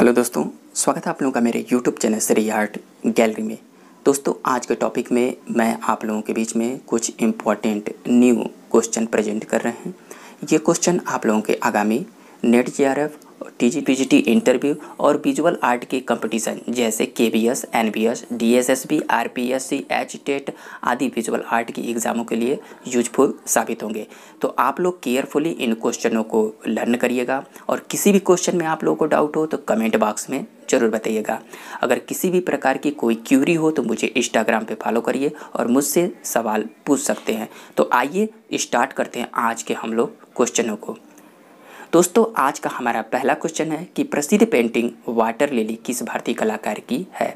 hello दोस्तों स्वागत है आप लोगों का मेरे YouTube channel Shri art gallery में दोस्तों आज के टॉपिक में मैं आप लोगों के बीच में कुछ इम्पॉर्टेंट न्यू क्वेश्चन प्रेजेंट कर रहे हैं ये क्वेश्चन आप लोगों के आगामी NET J TG PGT interview और विजुअल आर्ट के कंपटीशन जैसे के B S N B S D S S B R P S C H TET आदि विजुअल आर्ट की एग्ज़ामों के लिए यूजफुल साबित होंगे तो आप लोग केयरफुली इन क्वेश्चनों को लर्न करिएगा और किसी भी क्वेश्चन में आप लोगों को डाउट हो तो कमेंट बॉक्स में ज़रूर बताइएगा अगर किसी भी प्रकार की कोई क्यूरी हो तो मुझे इंस्टाग्राम पे फॉलो करिए और मुझसे सवाल पूछ सकते हैं तो आइए स्टार्ट करते हैं आज के हम लोग क्वेश्चनों को दोस्तों आज का हमारा पहला क्वेश्चन है कि प्रसिद्ध पेंटिंग वाटर लिली किस भारतीय कलाकार की है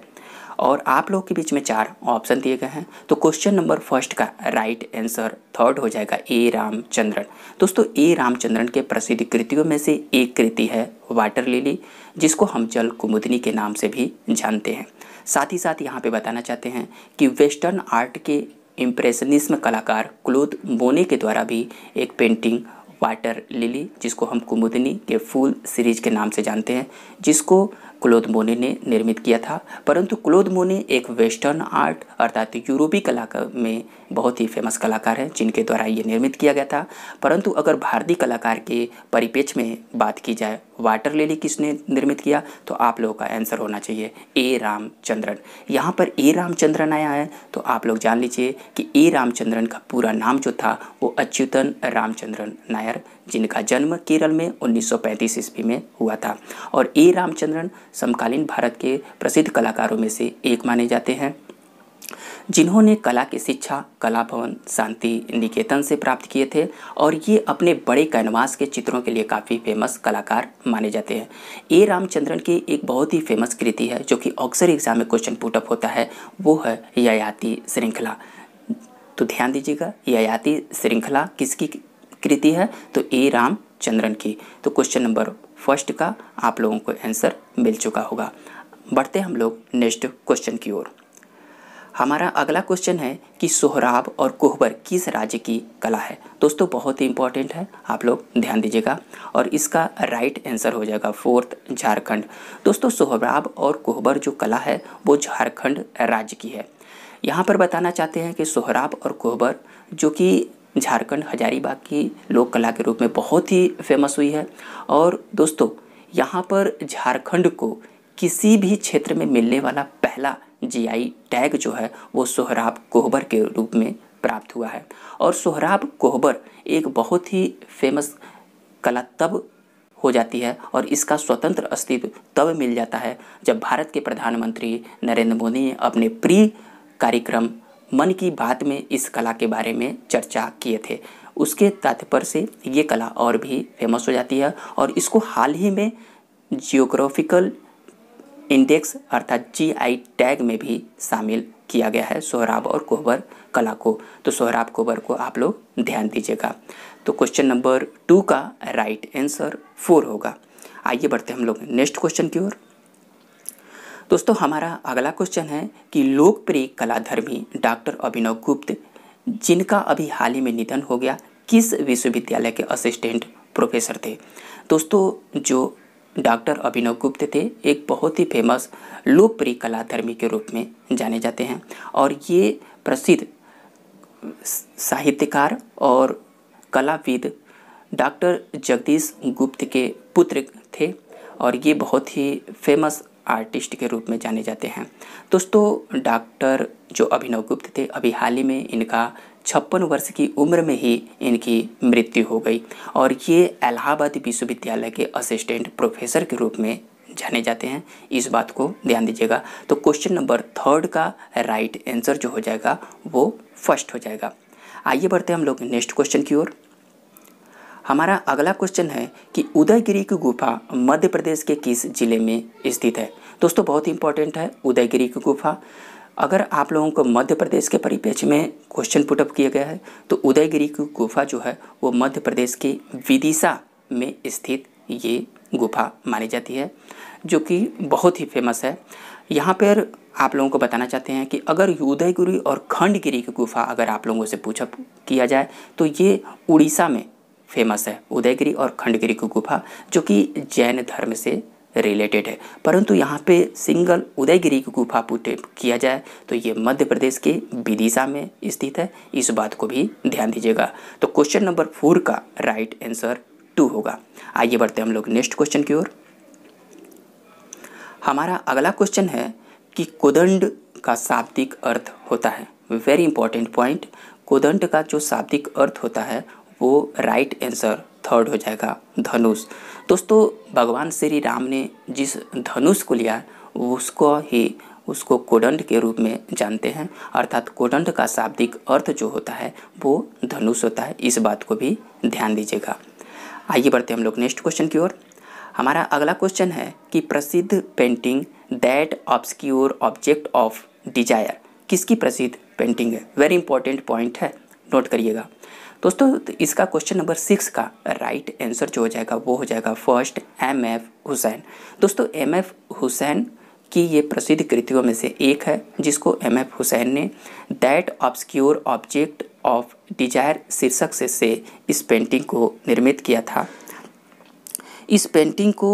और आप लोग के बीच में चार ऑप्शन दिए गए हैं तो क्वेश्चन नंबर फर्स्ट का राइट आंसर थर्ड हो जाएगा ए रामचंद्रन दोस्तों ए रामचंद्रन के प्रसिद्ध कृतियों में से एक कृति है वाटर लिली जिसको हम जल कुमुदनी के नाम से भी जानते हैं साथ ही साथ यहाँ पे बताना चाहते हैं कि वेस्टर्न आर्ट के इम्प्रेशनिस्म कलाकार क्लोद बोने के द्वारा भी एक पेंटिंग वाटर लिली जिसको हम कुमुदनी के फूल सीरीज के नाम से जानते हैं जिसको क्लोद मोने ने निर्मित किया था परंतु क्लोद मोने एक वेस्टर्न आर्ट अर्थात यूरोपीय कला में बहुत ही फेमस कलाकार हैं जिनके द्वारा ये निर्मित किया गया था परंतु अगर भारतीय कलाकार के परिपेक्ष में बात की जाए वाटर लेली किसने निर्मित किया तो आप लोगों का आंसर होना चाहिए ए रामचंद्रन यहाँ पर ए रामचंद्रन आया है तो आप लोग जान लीजिए कि ए रामचंद्रन का पूरा नाम जो था वो अच्युतन रामचंद्रन नायर जिनका जन्म केरल में 1935 ईस्वी में हुआ था और ए रामचंद्रन समकालीन भारत के प्रसिद्ध कलाकारों में से एक माने जाते हैं जिन्होंने कला की शिक्षा कला भवन शांति निकेतन से प्राप्त किए थे और ये अपने बड़े कैनवास के चित्रों के लिए काफ़ी फेमस कलाकार माने जाते हैं ए रामचंद्रन की एक बहुत ही फेमस कृति है जो कि अक्सर एग्जाम में क्वेश्चन पुटअप होता है वो है ययाति श्रृंखला तो ध्यान दीजिएगा ययाति श्रृंखला किसकी कृति है तो ए रामचंद्रन की तो क्वेश्चन नंबर फर्स्ट का आप लोगों को आंसर मिल चुका होगा बढ़ते हम लोग नेक्स्ट क्वेश्चन की ओर हमारा अगला क्वेश्चन है कि सोहराब और कोहबर किस राज्य की कला है दोस्तों बहुत ही इंपॉर्टेंट है आप लोग ध्यान दीजिएगा और इसका राइट आंसर हो जाएगा फोर्थ झारखंड दोस्तों सोहराब और कोहबर जो कला है वो झारखंड राज्य की है यहाँ पर बताना चाहते हैं कि सोहराब और कोहबर जो कि झारखंड हजारीबाग की लोक कला के रूप में बहुत ही फेमस हुई है और दोस्तों यहाँ पर झारखंड को किसी भी क्षेत्र में मिलने वाला पहला जीआई टैग जो है वो सोहराब कोहबर के रूप में प्राप्त हुआ है और सोहराब कोहबर एक बहुत ही फेमस कला तब हो जाती है और इसका स्वतंत्र अस्तित्व तब मिल जाता है जब भारत के प्रधानमंत्री नरेंद्र मोदी ने अपने प्री कार्यक्रम मन की बात में इस कला के बारे में चर्चा किए थे उसके तात्पर्य से ये कला और भी फेमस हो जाती है और इसको हाल ही में जियोग्राफिकल इंडेक्स अर्थात जीआई टैग में भी शामिल किया गया है सोहराब और कोहबर कला को तो सोहराब कोहबर को आप लोग ध्यान दीजिएगा तो क्वेश्चन नंबर टू का राइट आंसर फोर होगा आइए बढ़ते हम लोग नेक्स्ट क्वेश्चन की ओर दोस्तों हमारा अगला क्वेश्चन है कि लोकप्रिय कलाधर्मी डॉक्टर अभिनव गुप्त जिनका अभी हाल ही में निधन हो गया किस विश्वविद्यालय के असिस्टेंट प्रोफेसर थे दोस्तों जो डॉक्टर अभिनव गुप्त थे एक बहुत ही फेमस लोकप्रिय कलाधर्मी के रूप में जाने जाते हैं और ये प्रसिद्ध साहित्यकार और कलाविद डॉक्टर जगदीश गुप्त के पुत्र थे और ये बहुत ही फेमस आर्टिस्ट के रूप में जाने जाते हैं दोस्तों डॉक्टर जो अभिनव गुप्त थे अभी हाल ही में इनका छप्पन वर्ष की उम्र में ही इनकी मृत्यु हो गई और ये इलाहाबाद विश्वविद्यालय के असिस्टेंट प्रोफेसर के रूप में जाने जाते हैं इस बात को ध्यान दीजिएगा तो क्वेश्चन नंबर थर्ड का राइट आंसर जो हो जाएगा वो फर्स्ट हो जाएगा आइए बढ़ते हैं हम लोग नेक्स्ट क्वेश्चन की ओर हमारा अगला क्वेश्चन है कि उदयगिरी की गुफा मध्य प्रदेश के किस जिले में स्थित है दोस्तों बहुत इंपॉर्टेंट है उदयगिरी की गुफा अगर आप लोगों को मध्य प्रदेश के परिप्रेक्ष्य में क्वेश्चन पुटअप किया गया है तो उदयगिरी की गुफा जो है वो मध्य प्रदेश के विदिशा में स्थित ये गुफा मानी जाती है जो कि बहुत ही फेमस है यहाँ पर आप लोगों को बताना चाहते हैं कि अगर उदयगिरी और खंडगिरी की गुफा अगर आप लोगों से पूछा किया जाए तो ये उड़ीसा में फेमस है उदयगिरी और खंडगिरी की गुफा जो कि जैन धर्म से रिलेटेड है परंतु यहाँ पे सिंगल उदयगिरी की गुफा पूरे किया जाए तो ये मध्य प्रदेश के विदिशा में स्थित है इस बात को भी ध्यान दीजिएगा तो क्वेश्चन नंबर फोर का राइट आंसर टू होगा आइए बढ़ते हम लोग नेक्स्ट क्वेश्चन की ओर हमारा अगला क्वेश्चन है कि कुदंड का शाब्दिक अर्थ होता है वेरी इंपॉर्टेंट पॉइंट कुदंड का जो शाब्दिक अर्थ होता है वो राइट आंसर थर्ड हो जाएगा धनुष दोस्तों भगवान श्री राम ने जिस धनुष को लिया उसको ही उसको कोडंड के रूप में जानते हैं अर्थात कोडंड का शाब्दिक अर्थ जो होता है वो धनुष होता है इस बात को भी ध्यान दीजिएगा आइए बढ़ते हम लोग नेक्स्ट क्वेश्चन की ओर हमारा अगला क्वेश्चन है कि प्रसिद्ध painting that obscure object of desire किसकी प्रसिद्ध पेंटिंग है वेरी इंपॉर्टेंट पॉइंट है नोट करिएगा दोस्तों इसका क्वेश्चन नंबर सिक्स का राइट आंसर जो हो जाएगा वो हो जाएगा फर्स्ट एम एफ हुसैन दोस्तों एम एफ हुसैन की ये प्रसिद्ध कृतियों में से एक है जिसको एम एफ हुसैन ने that obscure object of desire शीर्षक से से इस पेंटिंग को निर्मित किया था इस पेंटिंग को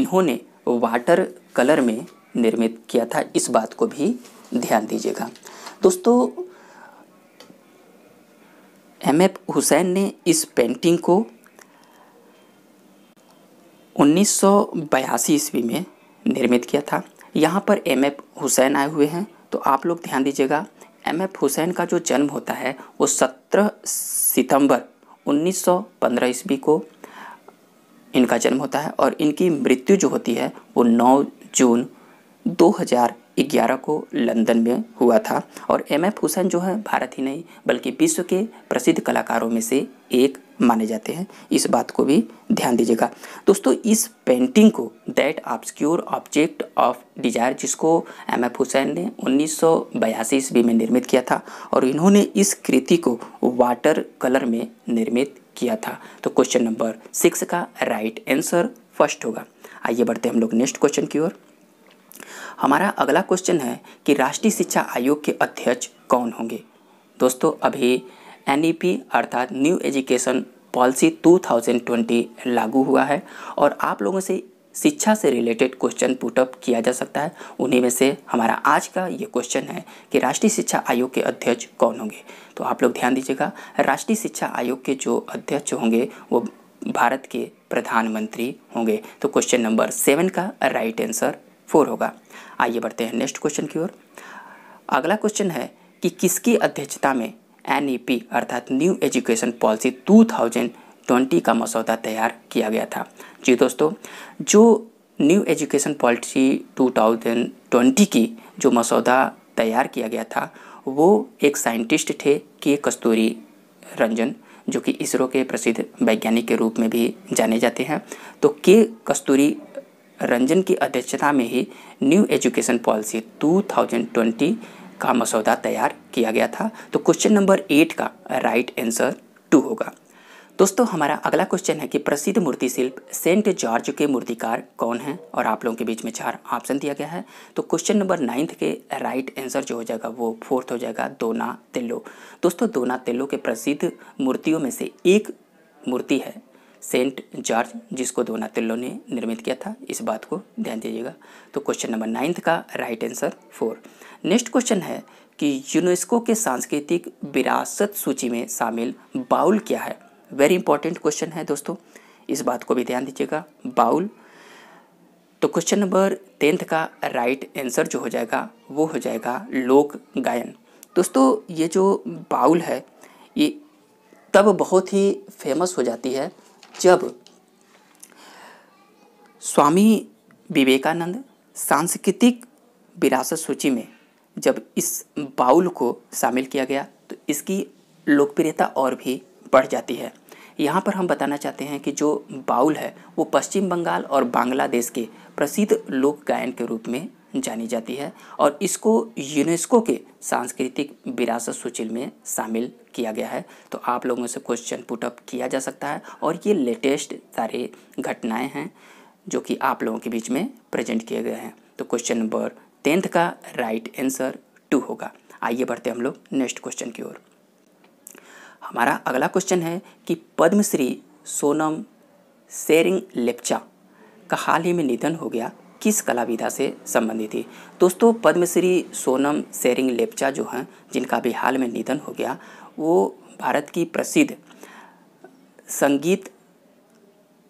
इन्होंने वाटर कलर में निर्मित किया था इस बात को भी ध्यान दीजिएगा दोस्तों एम एफ हुसैन ने इस पेंटिंग को 1982 ईस्वी में निर्मित किया था यहाँ पर एम एफ हुसैन आए हुए हैं तो आप लोग ध्यान दीजिएगा एम एफ हुसैन का जो जन्म होता है वो 17 सितंबर 1915 ईस्वी को इनका जन्म होता है और इनकी मृत्यु जो होती है वो 9 जून ग्यारह को लंदन में हुआ था और एम एफ हुसैन जो है भारत ही नहीं बल्कि विश्व के प्रसिद्ध कलाकारों में से एक माने जाते हैं इस बात को भी ध्यान दीजिएगा दोस्तों इस पेंटिंग को that obscure object of desire जिसको एम एफ हुसैन ने उन्नीस सौ ईस्वी में निर्मित किया था और इन्होंने इस कृति को वाटर कलर में निर्मित किया था तो क्वेश्चन नंबर सिक्स का राइट आंसर फर्स्ट होगा आइए बढ़ते हम लोग नेक्स्ट क्वेश्चन की ओर हमारा अगला क्वेश्चन है कि राष्ट्रीय शिक्षा आयोग के अध्यक्ष कौन होंगे दोस्तों अभी एन e अर्थात न्यू एजुकेशन पॉलिसी 2020 लागू हुआ है और आप लोगों से शिक्षा से रिलेटेड क्वेश्चन पुटअप किया जा सकता है उन्हीं में से हमारा आज का ये क्वेश्चन है कि राष्ट्रीय शिक्षा आयोग के अध्यक्ष कौन होंगे तो आप लोग ध्यान दीजिएगा राष्ट्रीय शिक्षा आयोग के जो अध्यक्ष होंगे वो भारत के प्रधानमंत्री होंगे तो क्वेश्चन नंबर सेवन का राइट आंसर फोर होगा आइए बढ़ते हैं नेक्स्ट क्वेश्चन की ओर अगला क्वेश्चन है कि किसकी अध्यक्षता में एनईपी e अर्थात न्यू एजुकेशन पॉलिसी 2020 का मसौदा तैयार किया गया था जी दोस्तों जो न्यू एजुकेशन पॉलिसी 2020 की जो मसौदा तैयार किया गया था वो एक साइंटिस्ट थे के कस्तूरी रंजन जो कि इसरो के प्रसिद्ध वैज्ञानिक के रूप में भी जाने जाते हैं तो के कस्तूरी रंजन की अध्यक्षता में ही न्यू एजुकेशन पॉलिसी 2020 का मसौदा तैयार किया गया था तो क्वेश्चन नंबर एट का राइट आंसर टू होगा दोस्तों हमारा अगला क्वेश्चन है कि प्रसिद्ध मूर्ति शिल्प सेंट जॉर्ज के मूर्तिकार कौन हैं और आप लोगों के बीच में चार ऑप्शन दिया गया है तो क्वेश्चन नंबर नाइन्थ के राइट आंसर जो हो जाएगा वो फोर्थ हो जाएगा दोना तेल्लो दोस्तों दोना तेल्लो के प्रसिद्ध मूर्तियों में से एक मूर्ति है सेंट जॉर्ज जिसको दोनातिल्लो ने निर्मित किया था इस बात को ध्यान दीजिएगा तो क्वेश्चन नंबर नाइन्थ का right answer four next question है कि यूनेस्को के सांस्कृतिक विरासत सूची में शामिल बाउल क्या है वेरी इंपॉर्टेंट क्वेश्चन है दोस्तों इस बात को भी ध्यान दीजिएगा बाउल तो क्वेश्चन नंबर टेंथ का राइट आंसर जो हो जाएगा वो हो जाएगा लोक गायन दोस्तों ये जो बाउल है ये तब बहुत ही फेमस हो जाती है जब स्वामी विवेकानंद सांस्कृतिक विरासत सूची में जब इस बाउल को शामिल किया गया तो इसकी लोकप्रियता और भी बढ़ जाती है यहाँ पर हम बताना चाहते हैं कि जो बाउल है वो पश्चिम बंगाल और बांग्लादेश के प्रसिद्ध लोक गायन के रूप में जानी जाती है और इसको यूनेस्को के सांस्कृतिक विरासत सूची में शामिल किया गया है तो आप लोगों से क्वेश्चन पुटअप किया जा सकता है और ये लेटेस्ट सारे घटनाएं हैं जो कि आप लोगों के बीच में प्रेजेंट किए गए हैं तो क्वेश्चन नंबर टेंथ का राइट आंसर टू होगा आइए बढ़ते हम लोग नेक्स्ट क्वेश्चन की ओर हमारा अगला क्वेश्चन है कि पद्मश्री सोनम सेरिंग लेप्चा का हाल ही में निधन हो गया किस कला विधा से संबंधित थी दोस्तों पद्मश्री सोनम सेरिंग लेपचा जो हैं जिनका भी हाल में निधन हो गया वो भारत की प्रसिद्ध संगीत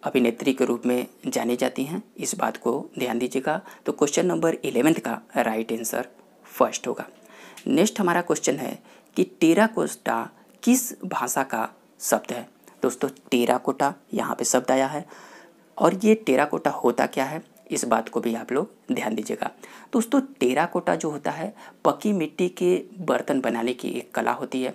अभिनेत्री के रूप में जानी जाती हैं इस बात को ध्यान दीजिएगा तो क्वेश्चन नंबर इलेवेंथ का राइट आंसर फर्स्ट होगा नेक्स्ट हमारा क्वेश्चन है कि कोस्टा किस भाषा का शब्द है दोस्तों टेराकोटा यहाँ पे शब्द आया है और ये टेराकोटा होता क्या है इस बात को भी आप लोग ध्यान दीजिएगा दोस्तों टेराकोटा जो होता है पकी मिट्टी के बर्तन बनाने की एक कला होती है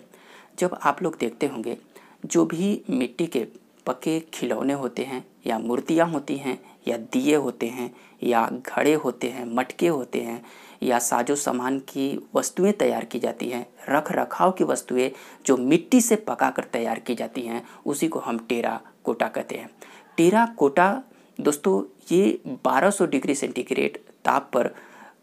जब आप लोग देखते होंगे जो भी मिट्टी के पके खिलौने होते हैं या मूर्तियाँ होती हैं या दिए होते हैं या घड़े होते हैं मटके होते हैं या साजो सामान की वस्तुएं तैयार की जाती हैं रख रखाव की वस्तुएं जो मिट्टी से पकाकर तैयार की जाती हैं उसी को हम टेरा कोटा कहते हैं टेरा कोटा दोस्तों ये 1200 डिग्री सेंटीग्रेड ताप पर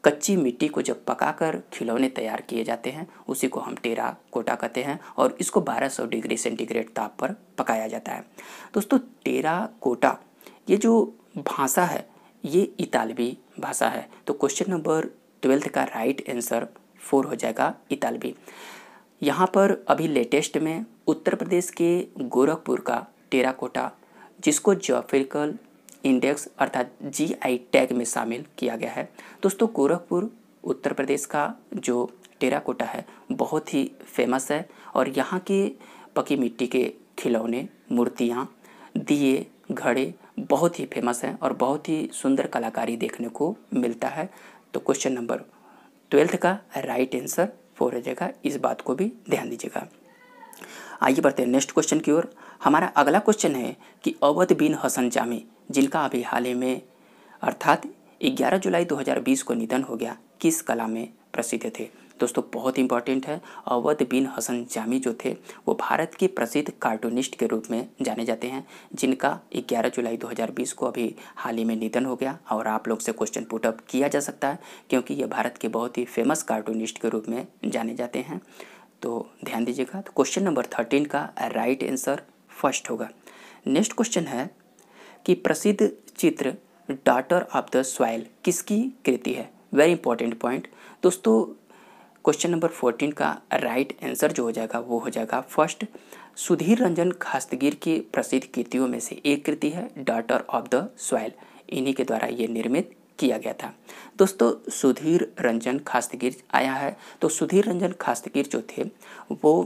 कच्ची मिट्टी को जब पकाकर खिलौने तैयार किए जाते हैं उसी को हम टेरा कोटा कहते हैं और इसको 1200 डिग्री सेंटीग्रेड ताप पर पकाया जाता है दोस्तों टेरा कोटा ये जो भाषा है ये इतालवी भाषा है तो क्वेश्चन नंबर ट्वेल्थ का राइट आंसर फोर हो जाएगा इतालवी यहाँ पर अभी लेटेस्ट में उत्तर प्रदेश के गोरखपुर का टेरा कोटा जिसको जोफिकल इंडेक्स अर्थात जी टैग में शामिल किया गया है दोस्तों गोरखपुर उत्तर प्रदेश का जो टेराकोटा है बहुत ही फेमस है और यहाँ के पकी मिट्टी के खिलौने मूर्तियाँ दिए घड़े बहुत ही फेमस हैं और बहुत ही सुंदर कलाकारी देखने को मिलता है तो क्वेश्चन नंबर ट्वेल्थ का राइट आंसर फोर हो जाएगा इस बात को भी ध्यान दीजिएगा आइए बढ़ते हैं नेक्स्ट क्वेश्चन की ओर हमारा अगला क्वेश्चन है कि अवध बिन हसन जामी जिनका अभी हाल ही में अर्थात 11 जुलाई 2020 को निधन हो गया किस कला में प्रसिद्ध थे दोस्तों बहुत इंपॉर्टेंट है अवध बिन हसन जामी जो थे वो भारत के प्रसिद्ध कार्टूनिस्ट के रूप में जाने जाते हैं जिनका 11 जुलाई 2020 को अभी हाल ही में निधन हो गया और आप लोग से क्वेश्चन पुटअप किया जा सकता है क्योंकि ये भारत के बहुत ही फेमस कार्टूनिस्ट के रूप में जाने जाते हैं तो ध्यान दीजिएगा तो क्वेश्चन नंबर थर्टीन का राइट आंसर फर्स्ट होगा नेक्स्ट क्वेश्चन है कि प्रसिद्ध चित्र डाटर ऑफ द स्वाइल किसकी कृति है वेरी इंपॉर्टेंट पॉइंट दोस्तों क्वेश्चन नंबर फोर्टीन का राइट आंसर जो हो जाएगा वो हो जाएगा फर्स्ट सुधीर रंजन खास्तगीर की प्रसिद्ध कृतियों में से एक कृति है डाटर ऑफ द स्वाइल इन्हीं के द्वारा ये निर्मित किया गया था दोस्तों सुधीर रंजन खास्तगीर आया है तो सुधीर रंजन खास्तगीर जो थे वो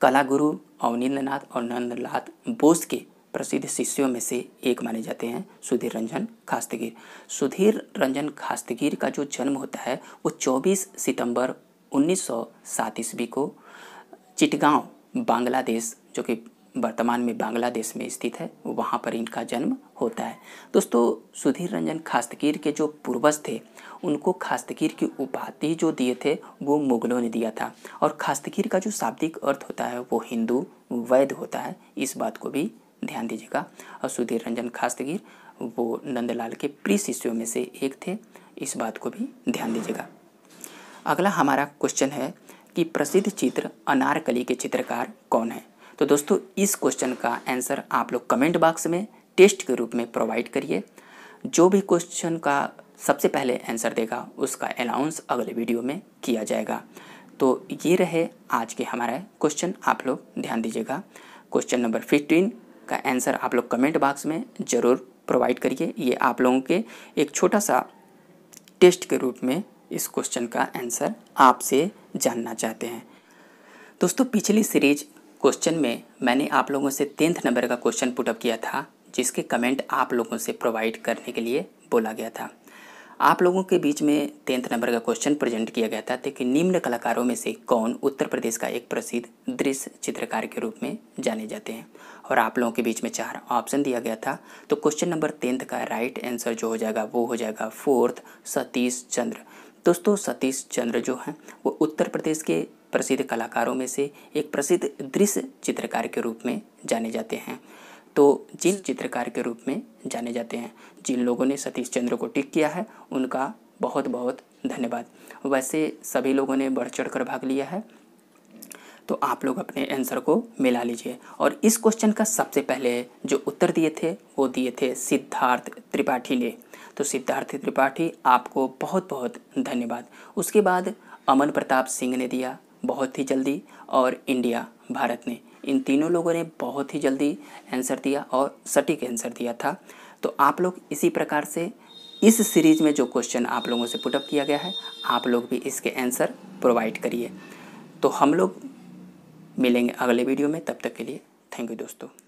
कला गुरु अवनीन्द्रनाथ और नंदनाथ बोस के प्रसिद्ध शिष्यों में से एक माने जाते हैं सुधीर रंजन खास्तगीर सुधीर रंजन खास्तगीर का जो जन्म होता है वो 24 सितंबर उन्नीस ईस्वी को चिटगांव बांग्लादेश जो कि वर्तमान में बांग्लादेश में स्थित है वहाँ पर इनका जन्म होता है दोस्तों सुधीर रंजन खास्तगीर के जो पूर्वज थे उनको खास्तगीर की उपाधि जो दिए थे वो मुगलों ने दिया था और खास्तगीर का जो शाब्दिक अर्थ होता है वो हिंदू वैद्य होता है इस बात को भी ध्यान दीजिएगा और सुधीर रंजन खास्तगीर वो नंदलाल के प्रिय शिष्यों में से एक थे इस बात को भी ध्यान दीजिएगा अगला हमारा क्वेश्चन है कि प्रसिद्ध चित्र अनारकली के चित्रकार कौन है तो दोस्तों इस क्वेश्चन का आंसर आप लोग कमेंट बॉक्स में टेस्ट के रूप में प्रोवाइड करिए जो भी क्वेश्चन का सबसे पहले आंसर देगा उसका अनाउंस अगले वीडियो में किया जाएगा तो ये रहे आज के हमारा क्वेश्चन आप लोग ध्यान दीजिएगा क्वेश्चन नंबर फिफ्टीन का आंसर आप लोग कमेंट बॉक्स में ज़रूर प्रोवाइड करिए ये आप लोगों के एक छोटा सा टेस्ट के रूप में इस क्वेश्चन का आंसर आपसे जानना चाहते हैं दोस्तों पिछली सीरीज क्वेश्चन में मैंने आप लोगों से टेंथ नंबर का क्वेश्चन पुटअप किया था जिसके कमेंट आप लोगों से प्रोवाइड करने के लिए बोला गया था आप लोगों के बीच में टेंथ नंबर का क्वेश्चन प्रेजेंट किया गया था तो कि निम्न कलाकारों में से कौन उत्तर प्रदेश का एक प्रसिद्ध दृश्य चित्रकार के रूप में जाने जाते हैं और आप लोगों के बीच में चार ऑप्शन दिया गया था तो क्वेश्चन नंबर टेंथ का राइट आंसर जो हो जाएगा वो हो जाएगा फोर्थ सतीश चंद्र दोस्तों सतीश चंद्र जो हैं वो उत्तर प्रदेश के प्रसिद्ध कलाकारों में से एक प्रसिद्ध दृश्य चित्रकार के रूप में जाने जाते हैं तो जिन चित्रकार के रूप में जाने जाते हैं जिन लोगों ने सतीश चंद्र को टिक किया है उनका बहुत बहुत धन्यवाद वैसे सभी लोगों ने बढ़ चढ़ कर भाग लिया है तो आप लोग अपने आंसर को मिला लीजिए और इस क्वेश्चन का सबसे पहले जो उत्तर दिए थे वो दिए थे सिद्धार्थ त्रिपाठी ने तो सिद्धार्थ त्रिपाठी आपको बहुत बहुत धन्यवाद उसके बाद अमन प्रताप सिंह ने दिया बहुत ही जल्दी और इंडिया भारत ने इन तीनों लोगों ने बहुत ही जल्दी आंसर दिया और सटीक आंसर दिया था तो आप लोग इसी प्रकार से इस सीरीज़ में जो क्वेश्चन आप लोगों से पुटअप किया गया है आप लोग भी इसके आंसर प्रोवाइड करिए तो हम लोग मिलेंगे अगले वीडियो में तब तक के लिए थैंक यू दोस्तों